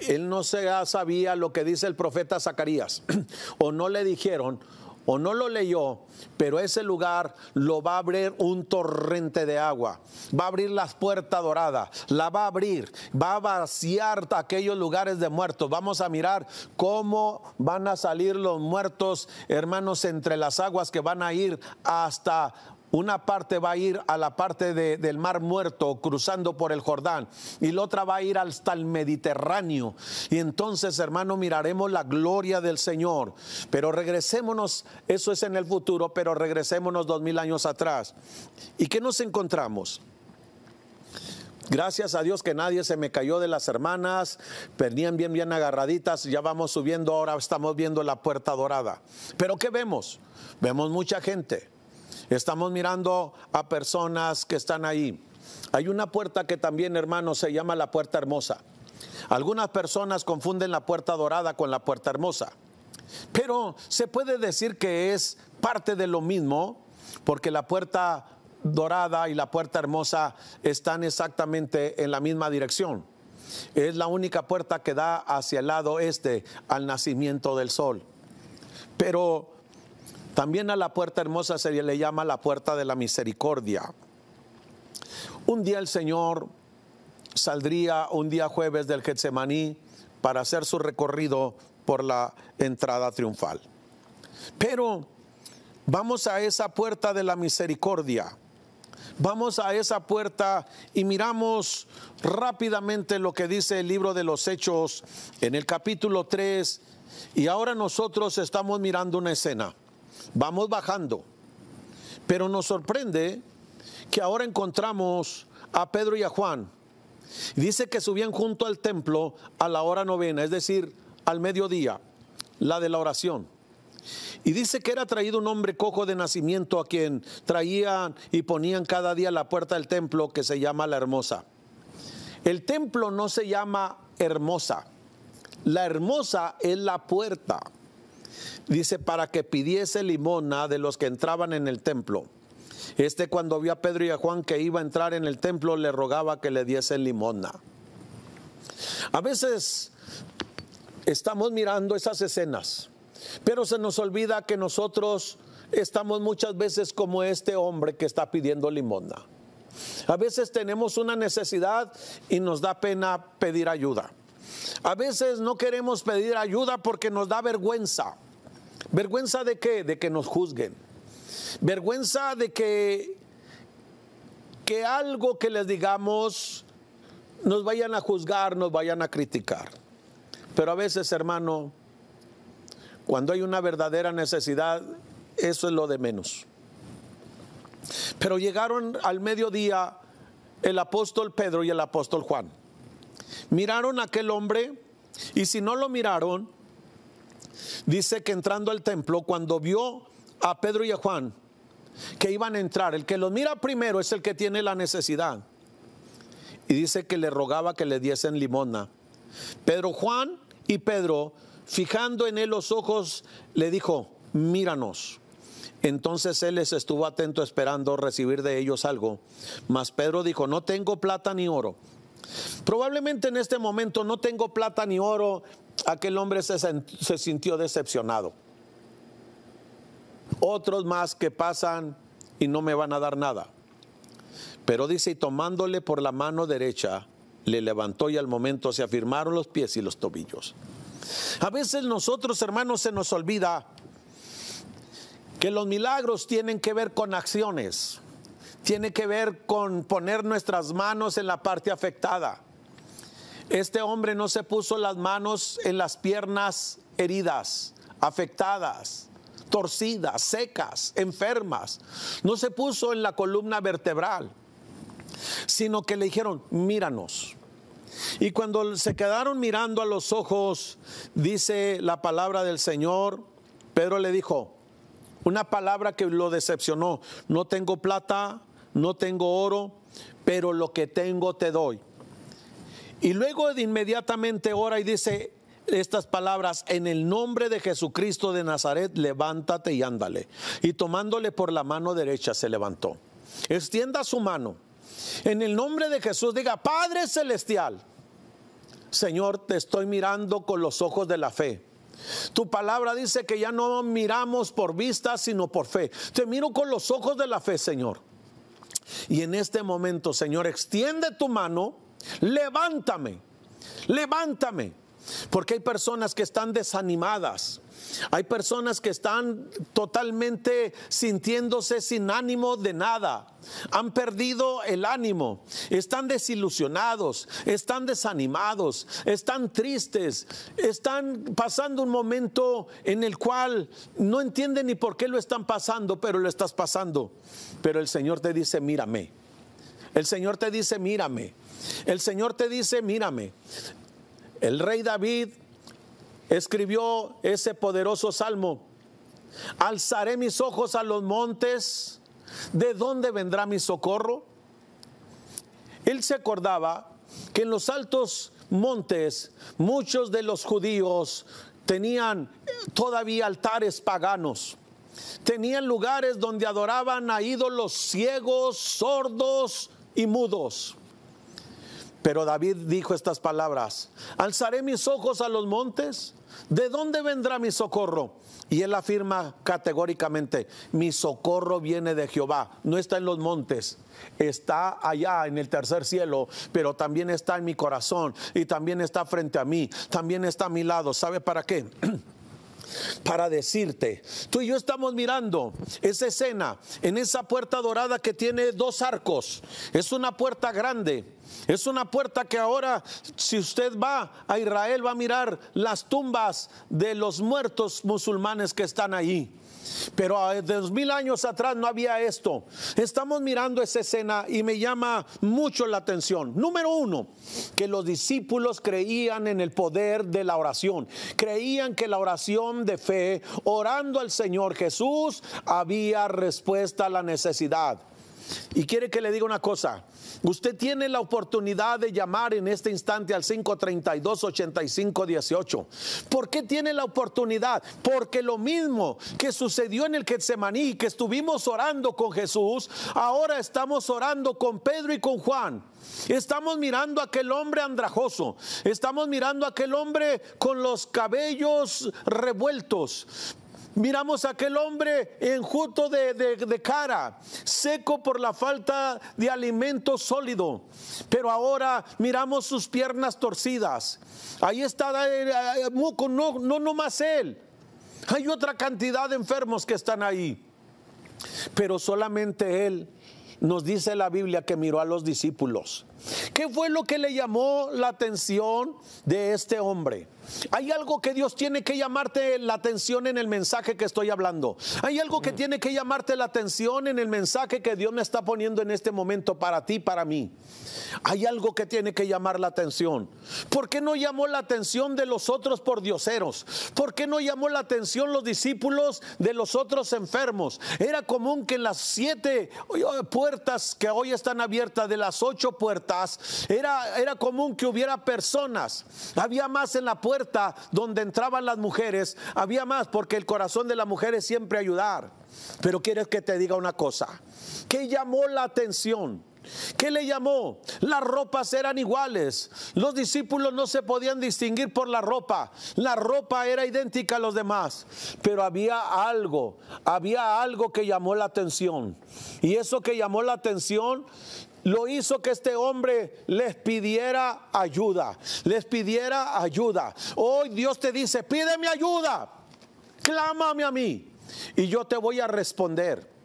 él no sabía lo que dice el profeta Zacarías, [clears throat] o no le dijeron, o no lo leyó, pero ese lugar lo va a abrir un torrente de agua, va a abrir las puertas doradas, la va a abrir, va a vaciar aquellos lugares de muertos. Vamos a mirar cómo van a salir los muertos, hermanos, entre las aguas que van a ir hasta una parte va a ir a la parte del Mar Muerto, cruzando por el Jordán, y la otra va a ir hasta el Mediterráneo. Y entonces, hermano, miraremos la gloria del Señor. Pero regresémonos, eso es en el futuro, pero regresémonos dos mil años atrás. ¿Y qué nos encontramos? Gracias a Dios que nadie se me cayó de las hermanas, venían bien, bien agarraditas, ya vamos subiendo, ahora estamos viendo la puerta dorada. Pero ¿qué vemos? Vemos mucha gente Estamos mirando a personas que están ahí. Hay una puerta que también, hermanos, se llama la puerta hermosa. Algunas personas confunden la puerta dorada con la puerta hermosa. Pero se puede decir que es parte de lo mismo, porque la puerta dorada y la puerta hermosa están exactamente en la misma dirección. Es la única puerta que da hacia el lado este, al nacimiento del sol. Pero también a la puerta hermosa se le llama la puerta de la misericordia. Un día el Señor saldría un día jueves del Getsemaní para hacer su recorrido por la entrada triunfal. Pero vamos a esa puerta de la misericordia. Vamos a esa puerta y miramos rápidamente lo que dice el libro de los Hechos en el capítulo 3. Y ahora nosotros estamos mirando una escena. Vamos bajando. Pero nos sorprende que ahora encontramos a Pedro y a Juan. Dice que subían junto al templo a la hora novena, es decir, al mediodía, la de la oración. Y dice que era traído un hombre cojo de nacimiento a quien traían y ponían cada día la puerta del templo que se llama la hermosa. El templo no se llama hermosa. La hermosa es la puerta. Dice, para que pidiese limona de los que entraban en el templo. Este cuando vio a Pedro y a Juan que iba a entrar en el templo, le rogaba que le diese limona. A veces estamos mirando esas escenas, pero se nos olvida que nosotros estamos muchas veces como este hombre que está pidiendo limona. A veces tenemos una necesidad y nos da pena pedir ayuda. A veces no queremos pedir ayuda porque nos da vergüenza. ¿Vergüenza de qué? De que nos juzguen. Vergüenza de que, que algo que les digamos nos vayan a juzgar, nos vayan a criticar. Pero a veces, hermano, cuando hay una verdadera necesidad, eso es lo de menos. Pero llegaron al mediodía el apóstol Pedro y el apóstol Juan. Miraron a aquel hombre y si no lo miraron, dice que entrando al templo, cuando vio a Pedro y a Juan que iban a entrar, el que los mira primero es el que tiene la necesidad. Y dice que le rogaba que le diesen limona. Pedro Juan y Pedro, fijando en él los ojos, le dijo, míranos. Entonces él les estuvo atento esperando recibir de ellos algo. Mas Pedro dijo, no tengo plata ni oro, Probablemente en este momento no tengo plata ni oro. Aquel hombre se, sintió decepcionado. Otros más que pasan y no me van a dar nada. Pero dice, y tomándole por la mano derecha, le levantó y al momento se afirmaron los pies y los tobillos. A veces nosotros, hermanos, se nos olvida que los milagros tienen que ver con acciones tiene que ver con poner nuestras manos en la parte afectada. Este hombre no se puso las manos en las piernas heridas, afectadas, torcidas, secas, enfermas. No se puso en la columna vertebral, sino que le dijeron, míranos. Y cuando se quedaron mirando a los ojos, dice la palabra del Señor, Pedro le dijo, una palabra que lo decepcionó, no tengo plata no tengo oro, pero lo que tengo te doy. Y luego inmediatamente ora y dice estas palabras, en el nombre de Jesucristo de Nazaret, levántate y ándale. Y tomándole por la mano derecha se levantó. Extienda su mano. En el nombre de Jesús diga, Padre Celestial, Señor, te estoy mirando con los ojos de la fe. Tu palabra dice que ya no miramos por vista, sino por fe. Te miro con los ojos de la fe, Señor. Y en este momento, Señor, extiende tu mano, levántame, levántame. Porque hay personas que están desanimadas, hay personas que están totalmente sintiéndose sin ánimo de nada. Han perdido el ánimo, están desilusionados, están desanimados, están tristes, están pasando un momento en el cual no entienden ni por qué lo están pasando, pero lo estás pasando. Pero el Señor te dice, mírame. El Señor te dice, mírame. El Señor te dice, mírame. El rey David escribió ese poderoso salmo. Alzaré mis ojos a los montes. ¿De dónde vendrá mi socorro? Él se acordaba que en los altos montes muchos de los judíos tenían todavía altares paganos. Tenían lugares donde adoraban a ídolos ciegos, sordos y mudos. Pero David dijo estas palabras, alzaré mis ojos a los montes. ¿De dónde vendrá mi socorro? Y él afirma categóricamente, mi socorro viene de Jehová, no está en los montes, está allá en el tercer cielo, pero también está en mi corazón y también está frente a mí, también está a mi lado. ¿Sabe para qué? [clears throat] para decirte. Tú y yo estamos mirando esa escena en esa puerta dorada que tiene dos arcos. Es una puerta grande. Es una puerta que ahora, si usted va a Israel, va a mirar las tumbas de los muertos musulmanes que están allí. Pero de dos mil años atrás no había esto. Estamos mirando esa escena y me llama mucho la atención. Número uno, que los discípulos creían en el poder de la oración. Creían que la oración de fe, orando al Señor Jesús, había respuesta a la necesidad. Y quiere que le diga una cosa, usted tiene la oportunidad de llamar en este instante al 532-8518. ¿Por qué tiene la oportunidad? Porque lo mismo que sucedió en el Getsemaní, que estuvimos orando con Jesús, ahora estamos orando con Pedro y con Juan. Estamos mirando a aquel hombre andrajoso, estamos mirando a aquel hombre con los cabellos revueltos, miramos a aquel hombre enjuto de, cara, seco por la falta de alimento sólido, pero ahora miramos sus piernas torcidas. Ahí está eh, eh, Muco, no, no, no más él. Hay otra cantidad de enfermos que están ahí, pero solamente él nos dice la Biblia que miró a los discípulos. ¿Qué fue lo que le llamó la atención de este hombre? Hay algo que Dios tiene que llamarte la atención en el mensaje que estoy hablando. Hay algo que tiene que llamarte la atención en el mensaje que Dios me está poniendo en este momento para ti, para mí. Hay algo que tiene que llamar la atención. ¿Por qué no llamó la atención de los otros por dioseros? ¿Por qué no llamó la atención los discípulos de los otros enfermos? Era común que las siete eh, puertas que hoy están abiertas, de las ocho puertas, era, era común que hubiera personas. Había más en la puerta donde entraban las mujeres, había más porque el corazón de la mujer es siempre ayudar. Pero quieres que te diga una cosa, ¿qué llamó la atención? ¿Qué le llamó? Las ropas eran iguales. Los discípulos no se podían distinguir por la ropa. La ropa era idéntica a los demás. Pero había algo, había algo que llamó la atención. Y eso que llamó la atención lo hizo que este hombre les pidiera ayuda, les pidiera ayuda. Hoy Dios te dice, pídeme ayuda, clámame a mí y yo te voy a responder.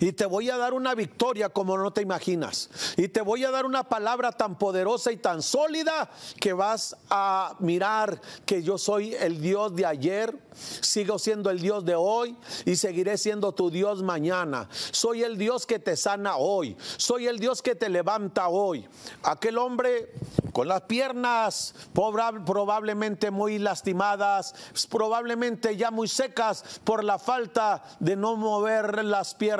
Y te voy a dar una victoria como no te imaginas. Y te voy a dar una palabra tan poderosa y tan sólida que vas a mirar que yo soy el Dios de ayer, sigo siendo el Dios de hoy y seguiré siendo tu Dios mañana. Soy el Dios que te sana hoy. Soy el Dios que te levanta hoy. Aquel hombre con las piernas probablemente muy lastimadas, probablemente ya muy secas por la falta de no mover las piernas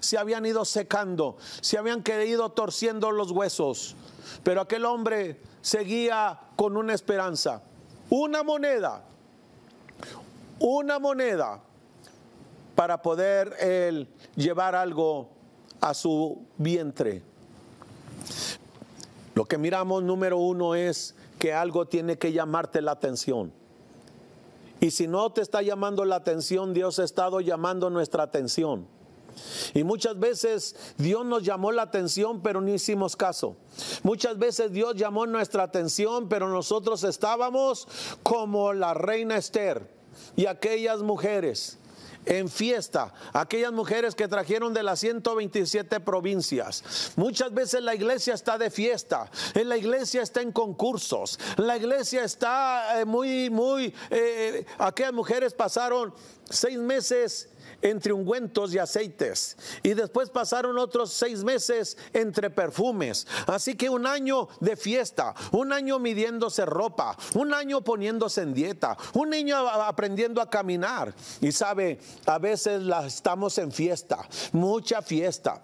se habían ido secando, se habían querido torciendo los huesos. Pero aquel hombre seguía con una esperanza. Una moneda, una moneda para poder él llevar algo a su vientre. Lo que miramos número uno es que algo tiene que llamarte la atención. Y si no te está llamando la atención, Dios ha estado llamando nuestra atención. Y muchas veces Dios nos llamó la atención, pero no hicimos caso. Muchas veces Dios llamó nuestra atención, pero nosotros estábamos como la reina Esther y aquellas mujeres en fiesta, aquellas mujeres que trajeron de las 127 provincias. Muchas veces la iglesia está de fiesta, la iglesia está en concursos, la iglesia está eh, muy, muy, eh, eh, aquellas mujeres pasaron seis meses entre ungüentos y aceites. Y después pasaron otros seis meses entre perfumes. Así que un año de fiesta, un año midiéndose ropa, un año poniéndose en dieta, un niño aprendiendo a caminar. Y sabe, a veces estamos en fiesta, mucha fiesta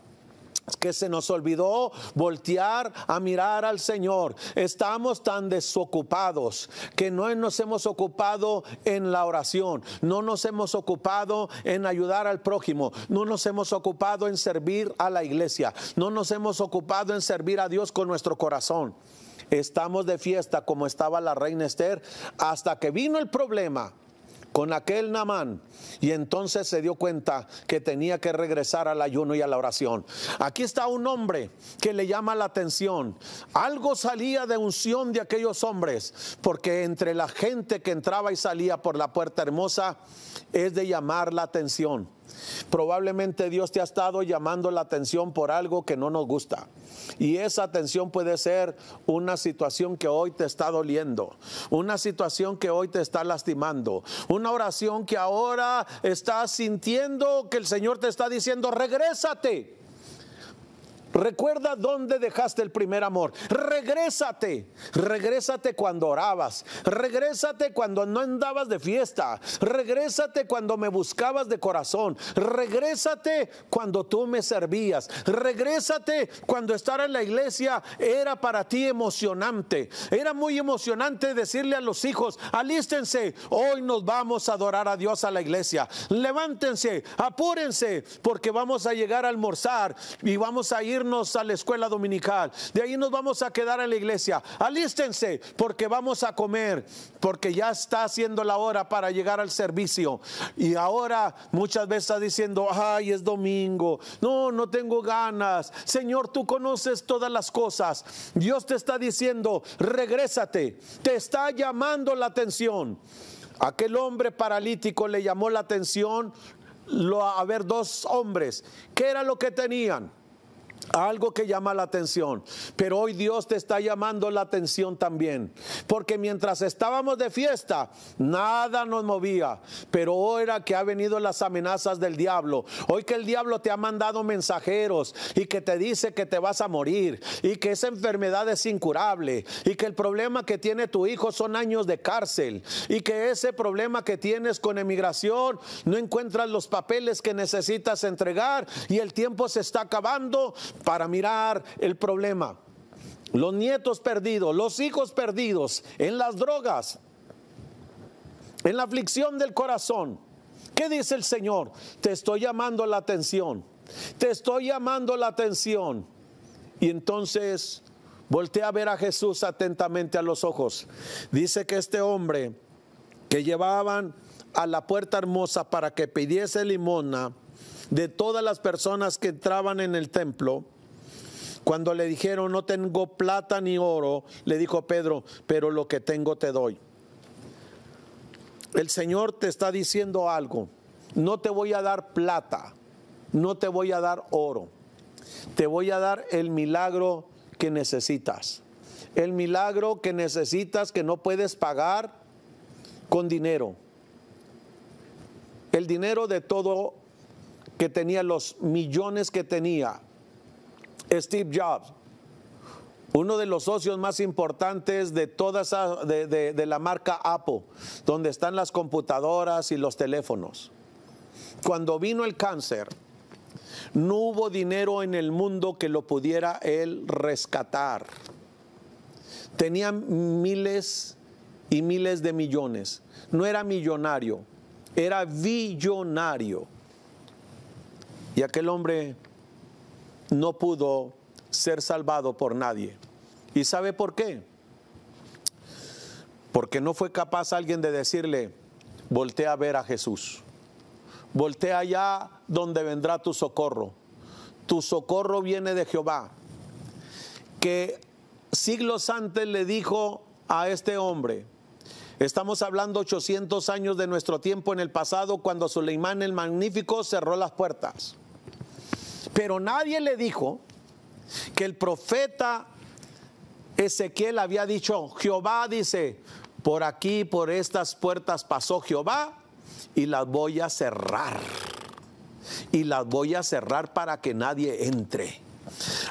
que se nos olvidó voltear a mirar al Señor. Estamos tan desocupados que no nos hemos ocupado en la oración, no nos hemos ocupado en ayudar al prójimo, no nos hemos ocupado en servir a la iglesia, no nos hemos ocupado en servir a Dios con nuestro corazón. Estamos de fiesta como estaba la reina Esther hasta que vino el problema con aquel Namán y entonces se dio cuenta que tenía que regresar al ayuno y a la oración. Aquí está un hombre que le llama la atención. Algo salía de unción de aquellos hombres, porque entre la gente que entraba y salía por la puerta hermosa es de llamar la atención. Probablemente Dios te ha estado llamando la atención por algo que no nos gusta. Y esa atención puede ser una situación que hoy te está doliendo, una situación que hoy te está lastimando, una oración que ahora estás sintiendo que el Señor te está diciendo, regrésate. Recuerda dónde dejaste el primer amor. Regrésate. Regrésate cuando orabas. Regrésate cuando no andabas de fiesta. Regrésate cuando me buscabas de corazón. Regrésate cuando tú me servías. Regrésate cuando estar en la iglesia era para ti emocionante. Era muy emocionante decirle a los hijos, alístense, hoy nos vamos a adorar a Dios a la iglesia. Levántense, apúrense, porque vamos a llegar a almorzar y vamos a ir a la escuela dominical, de ahí nos vamos a quedar en la iglesia. Alístense porque vamos a comer, porque ya está haciendo la hora para llegar al servicio. Y ahora muchas veces está diciendo, ay, es domingo, no, no tengo ganas. Señor, tú conoces todas las cosas. Dios te está diciendo, regrésate, te está llamando la atención. Aquel hombre paralítico le llamó la atención a ver dos hombres. ¿Qué era lo que tenían? Algo que llama la atención. Pero hoy Dios te está llamando la atención también. Porque mientras estábamos de fiesta, nada nos movía. Pero ahora que han venido las amenazas del diablo, hoy que el diablo te ha mandado mensajeros y que te dice que te vas a morir y que esa enfermedad es incurable y que el problema que tiene tu hijo son años de cárcel y que ese problema que tienes con emigración no encuentras los papeles que necesitas entregar y el tiempo se está acabando para mirar el problema. Los nietos perdidos, los hijos perdidos, en las drogas, en la aflicción del corazón. ¿Qué dice el Señor? Te estoy llamando la atención. Te estoy llamando la atención. Y entonces voltea a ver a Jesús atentamente a los ojos. Dice que este hombre que llevaban a la puerta hermosa para que pidiese limona de todas las personas que entraban en el templo, cuando le dijeron, no tengo plata ni oro, le dijo Pedro, pero lo que tengo te doy. El Señor te está diciendo algo, no te voy a dar plata, no te voy a dar oro, te voy a dar el milagro que necesitas. El milagro que necesitas que no puedes pagar con dinero. El dinero de todo que tenía los millones que tenía Steve Jobs, uno de los socios más importantes de toda la marca Apple, donde están las computadoras y los teléfonos. Cuando vino el cáncer, no hubo dinero en el mundo que lo pudiera él rescatar. Tenía miles y miles de millones. No era millonario, era billonario. Y aquel hombre no pudo ser salvado por nadie. ¿Y sabe por qué? Porque no fue capaz alguien de decirle, voltea a ver a Jesús, voltea allá donde vendrá tu socorro. Tu socorro viene de Jehová, que siglos antes le dijo a este hombre, Estamos hablando 800 años de nuestro tiempo en el pasado cuando Suleimán el Magnífico cerró las puertas. Pero nadie le dijo que el profeta Ezequiel había dicho, Jehová dice, por aquí, por estas puertas pasó Jehová y las voy a cerrar. Y las voy a cerrar para que nadie entre.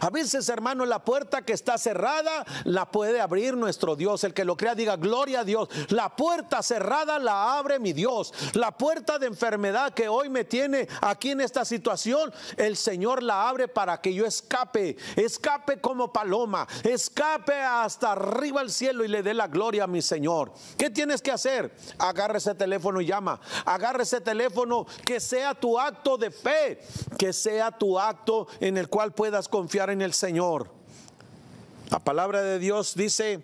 A veces, hermano, la puerta que está cerrada la puede abrir nuestro Dios. El que lo crea diga, gloria a Dios. La puerta cerrada la abre mi Dios. La puerta de enfermedad que hoy me tiene aquí en esta situación, el Señor la abre para que yo escape. Escape como paloma. Escape hasta arriba al cielo y le dé la gloria a mi Señor. ¿Qué tienes que hacer? Agarra ese teléfono y llama. Agarra ese teléfono que sea tu acto de fe. Que sea tu acto en el cual puedas confiar en el Señor. La palabra de Dios dice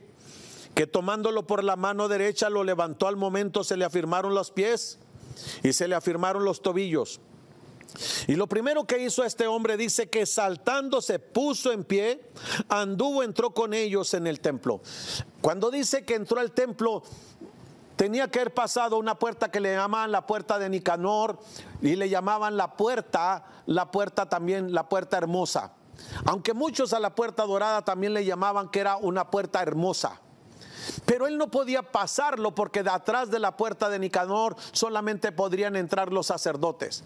que tomándolo por la mano derecha lo levantó al momento, se le afirmaron los pies y se le afirmaron los tobillos. Y lo primero que hizo este hombre dice que saltando se puso en pie, anduvo, entró con ellos en el templo. Cuando dice que entró al templo, tenía que haber pasado una puerta que le llamaban la puerta de Nicanor y le llamaban la puerta, la puerta también, la puerta hermosa. Aunque muchos a la puerta dorada también le llamaban que era una puerta hermosa. Pero él no podía pasarlo porque de atrás de la puerta de Nicanor solamente podrían entrar los sacerdotes.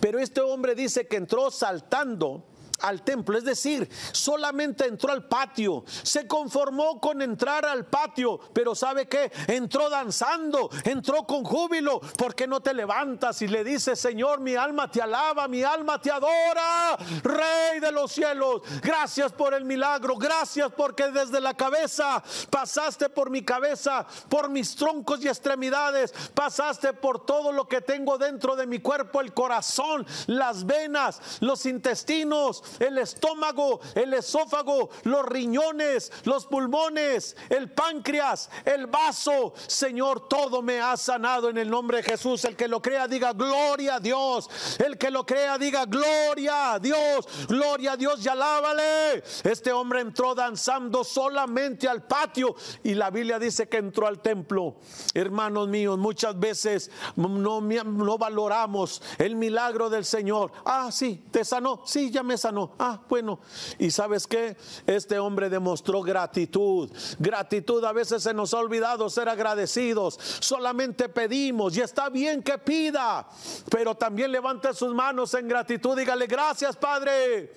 Pero este hombre dice que entró saltando al templo, es decir, solamente entró al patio, se conformó con entrar al patio, pero ¿sabe qué? Entró danzando, entró con júbilo, porque no te levantas y le dices, Señor, mi alma te alaba, mi alma te adora, Rey de los cielos, gracias por el milagro, gracias porque desde la cabeza pasaste por mi cabeza, por mis troncos y extremidades, pasaste por todo lo que tengo dentro de mi cuerpo, el corazón, las venas, los intestinos, el estómago, el esófago, los riñones, los pulmones, el páncreas, el vaso. Señor, todo me ha sanado en el nombre de Jesús. El que lo crea, diga gloria a Dios. El que lo crea, diga gloria a Dios. Gloria a Dios y alábale. Este hombre entró danzando solamente al patio y la Biblia dice que entró al templo. Hermanos míos, muchas veces no, no valoramos el milagro del Señor. Ah, sí, te sanó. Sí, ya me sanó ah, bueno, y sabes qué, este hombre demostró gratitud, gratitud a veces se nos ha olvidado ser agradecidos, solamente pedimos y está bien que pida, pero también levante sus manos en gratitud, dígale gracias Padre.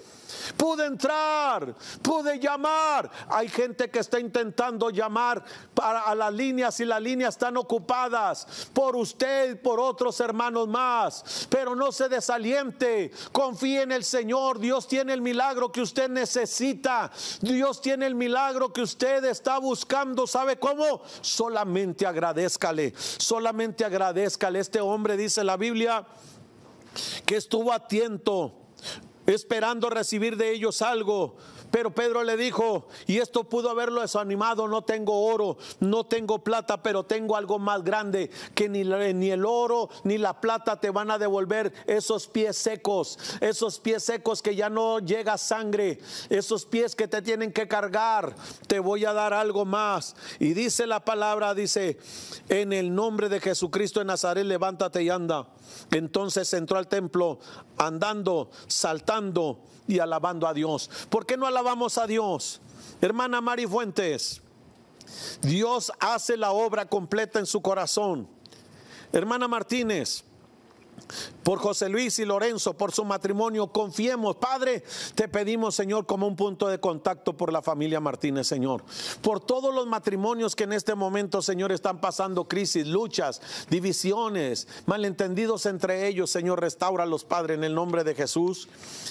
Pude entrar, pude llamar. Hay gente que está intentando llamar para, a las líneas y las líneas están ocupadas por usted, por otros hermanos más. Pero no se desaliente, confíe en el Señor. Dios tiene el milagro que usted necesita. Dios tiene el milagro que usted está buscando. ¿Sabe cómo? Solamente agradezcale Solamente agradezcale Este hombre dice la Biblia que estuvo atento esperando recibir de ellos algo, pero Pedro le dijo, y esto pudo haberlo desanimado, no tengo oro, no tengo plata, pero tengo algo más grande que ni, ni el oro ni la plata te van a devolver esos pies secos, esos pies secos que ya no llega sangre, esos pies que te tienen que cargar, te voy a dar algo más. Y dice la palabra, dice, en el nombre de Jesucristo de Nazaret, levántate y anda. Entonces entró al templo andando, saltando y alabando a Dios. ¿Por qué no alabamos a Dios? Hermana Mari Fuentes, Dios hace la obra completa en su corazón. Hermana Martínez, por José Luis y Lorenzo, por su matrimonio, confiemos. Padre, te pedimos, Señor, como un punto de contacto por la familia Martínez, Señor. Por todos los matrimonios que en este momento, Señor, están pasando crisis, luchas, divisiones, malentendidos entre ellos, Señor, restaura los padres en el nombre de Jesús.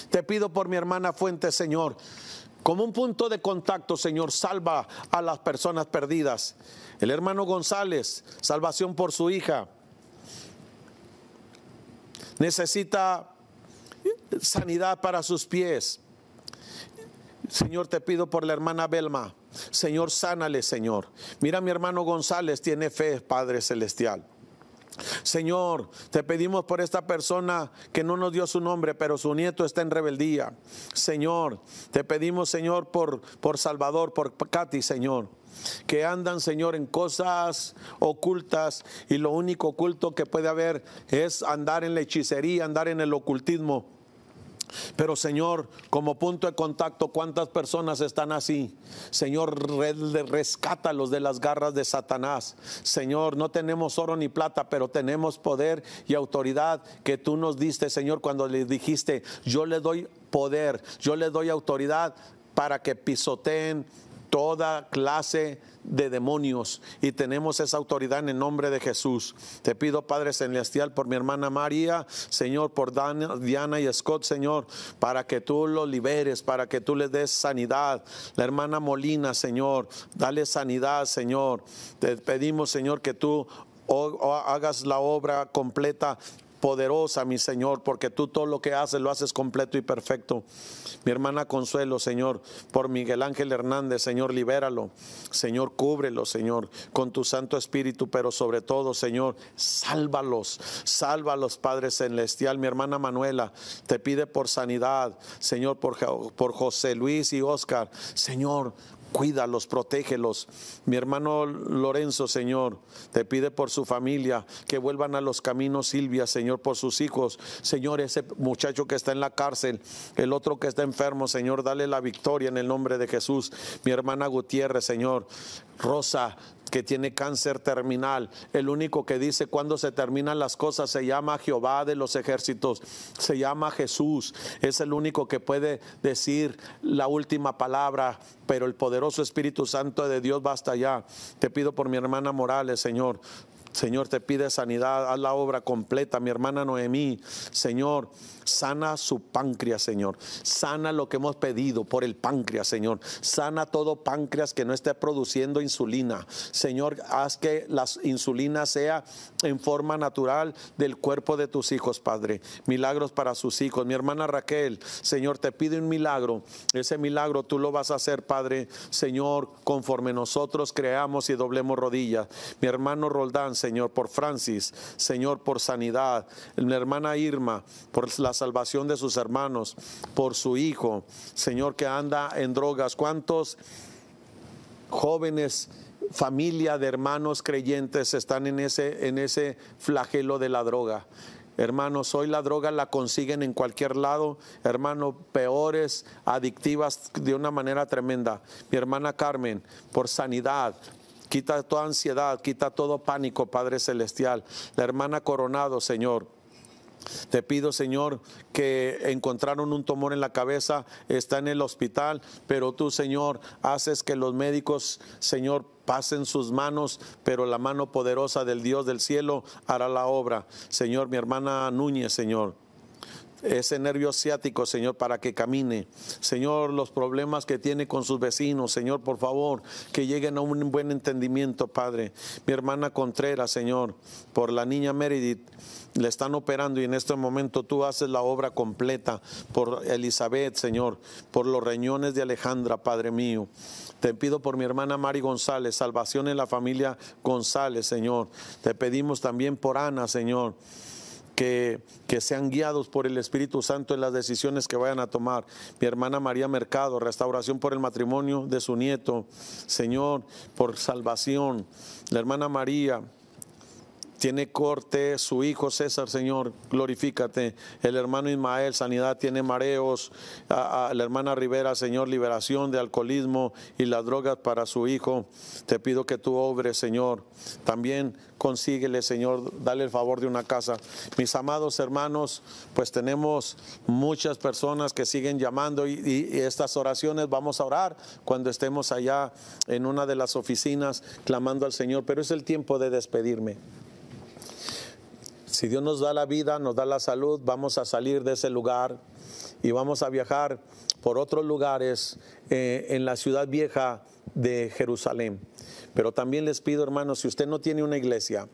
Te pido por mi hermana Fuente, Señor. Como un punto de contacto, Señor, salva a las personas perdidas. El hermano González, salvación por su hija necesita sanidad para sus pies. Señor, te pido por la hermana Belma. Señor, sánale, Señor. Mira, mi hermano González tiene fe, Padre Celestial. Señor, te pedimos por esta persona que no nos dio su nombre, pero su nieto está en rebeldía. Señor, te pedimos, Señor, por, por Salvador, por Katy, Señor que andan, Señor, en cosas ocultas y lo único oculto que puede haber es andar en la hechicería, andar en el ocultismo. Pero Señor, como punto de contacto, ¿cuántas personas están así? Señor, rescátalos de las garras de Satanás. Señor, no tenemos oro ni plata, pero tenemos poder y autoridad que tú nos diste, Señor, cuando le dijiste, yo le doy poder, yo le doy autoridad para que pisoteen toda clase de demonios y tenemos esa autoridad en el nombre de Jesús. Te pido, Padre Celestial, por mi hermana María, Señor, por Diana y Scott, Señor, para que tú los liberes, para que tú les des sanidad. La hermana Molina, Señor, dale sanidad, Señor. Te pedimos, Señor, que tú oh, oh, hagas la obra completa poderosa, mi Señor, porque tú todo lo que haces lo haces completo y perfecto. Mi hermana Consuelo, Señor, por Miguel Ángel Hernández, Señor, libéralo. Señor, cúbrelo, Señor, con tu Santo Espíritu, pero sobre todo, Señor, sálvalos, sálvalos, Padre Celestial. Mi hermana Manuela te pide por sanidad, Señor, por, por José Luis y Oscar. Señor, Cuídalos, protégelos. Mi hermano Lorenzo, Señor, te pide por su familia que vuelvan a los caminos, Silvia, Señor, por sus hijos. Señor, ese muchacho que está en la cárcel, el otro que está enfermo, Señor, dale la victoria en el nombre de Jesús. Mi hermana Gutiérrez, Señor, Rosa, que tiene cáncer terminal. El único que dice cuando se terminan las cosas se llama Jehová de los ejércitos, se llama Jesús. Es el único que puede decir la última palabra, pero el poderoso Espíritu Santo de Dios basta ya allá. Te pido por mi hermana Morales, Señor. Señor, te pide sanidad, haz la obra completa, mi hermana Noemí. Señor, Sana su páncreas, Señor. Sana lo que hemos pedido por el páncreas, Señor. Sana todo páncreas que no esté produciendo insulina. Señor, haz que la insulina sea en forma natural del cuerpo de tus hijos, Padre. Milagros para sus hijos. Mi hermana Raquel, Señor, te pide un milagro. Ese milagro tú lo vas a hacer, Padre. Señor, conforme nosotros creamos y doblemos rodillas. Mi hermano Roldán, Señor, por Francis. Señor, por sanidad. Mi hermana Irma, por las salvación de sus hermanos, por su hijo, Señor, que anda en drogas. ¿Cuántos jóvenes familia de hermanos creyentes están en ese, en ese flagelo de la droga. Hermanos, hoy la droga la consiguen en cualquier lado. Hermano, peores, adictivas de una manera tremenda. Mi hermana Carmen, por sanidad, quita toda ansiedad, quita todo pánico, Padre Celestial. La hermana Coronado, Señor te pido, Señor, que encontraron un tumor en la cabeza, está en el hospital, pero tú, Señor, haces que los médicos, Señor, pasen sus manos, pero la mano poderosa del Dios del cielo hará la obra. Señor, mi hermana Núñez, Señor ese nervio asiático, Señor, para que camine. Señor, los problemas que tiene con sus vecinos, Señor, por favor, que lleguen a un buen entendimiento, Padre. Mi hermana Contreras, Señor, por la niña Meredith, le están operando y en este momento tú haces la obra completa por Elizabeth, Señor, por los reñones de Alejandra, Padre mío. Te pido por mi hermana Mari González, salvación en la familia González, Señor. Te pedimos también por Ana, Señor que, sean guiados por el Espíritu Santo en las decisiones que vayan a tomar. Mi hermana María Mercado, restauración por el matrimonio de su nieto, Señor, por salvación. La hermana María, tiene corte, su hijo César, Señor, glorifícate. El hermano Ismael, sanidad, tiene mareos. A, la hermana Rivera, Señor, liberación de alcoholismo y las drogas para su hijo. Te pido que tú obres, Señor. También consíguele, Señor, dale el favor de una casa. Mis amados hermanos, pues tenemos muchas personas que siguen llamando y estas oraciones vamos a orar cuando estemos allá en una de las oficinas clamando al Señor, pero es el tiempo de despedirme. Si Dios nos da la vida, nos da la salud, vamos a salir de ese lugar y vamos a viajar por otros lugares eh, en la ciudad vieja de Jerusalén. Pero también les pido, hermanos, si usted no tiene una iglesia,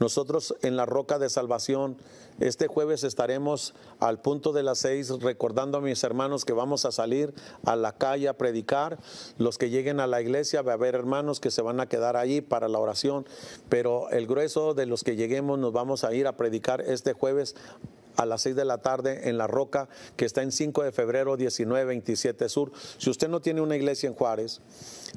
nosotros en la Roca de Salvación, este jueves estaremos al punto de las seis recordando a mis hermanos que vamos a salir a la calle a predicar. Los que lleguen a la iglesia, va a haber hermanos que se van a quedar ahí para la oración, pero el grueso de los que lleguemos nos vamos a ir a predicar este jueves a las seis de la tarde en La Roca, que está en 5 de febrero 1927 Sur. Si usted no tiene una iglesia en Juárez,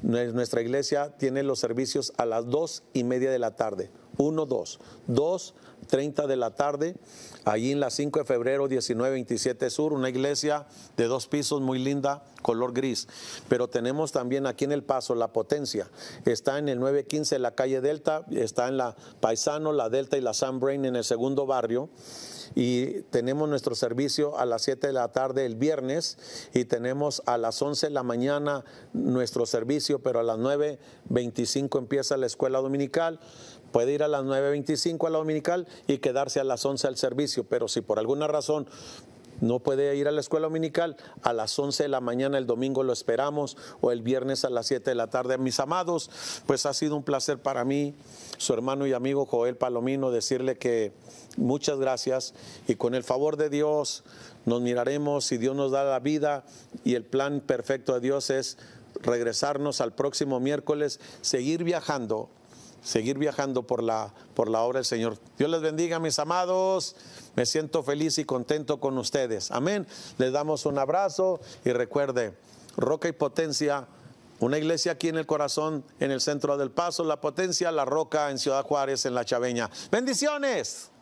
nuestra iglesia tiene los servicios a las dos y media de la tarde. 1, 2. 2, 30 de la tarde, allí en la 5 de febrero, 1927 Sur, una iglesia de dos pisos muy linda, color gris. Pero tenemos también aquí en El Paso la potencia. Está en el 915 la calle Delta, está en la Paisano, la Delta y la Sunbrain en el segundo barrio. Y tenemos nuestro servicio a las 7 de la tarde el viernes y tenemos a las 11 de la mañana nuestro servicio, pero a las 9.25 empieza la escuela dominical puede ir a las 9.25 a la dominical y quedarse a las 11 al servicio, pero si por alguna razón no puede ir a la escuela dominical, a las 11 de la mañana el domingo lo esperamos o el viernes a las 7 de la tarde. Mis amados, pues ha sido un placer para mí, su hermano y amigo Joel Palomino, decirle que muchas gracias y con el favor de Dios nos miraremos si Dios nos da la vida y el plan perfecto de Dios es regresarnos al próximo miércoles, seguir viajando seguir viajando por la, por la obra del Señor. Dios les bendiga, mis amados. Me siento feliz y contento con ustedes. Amén. Les damos un abrazo y recuerde, roca y potencia. Una iglesia aquí en el corazón, en el centro del paso, la potencia, la roca en Ciudad Juárez, en la Chaveña. Bendiciones.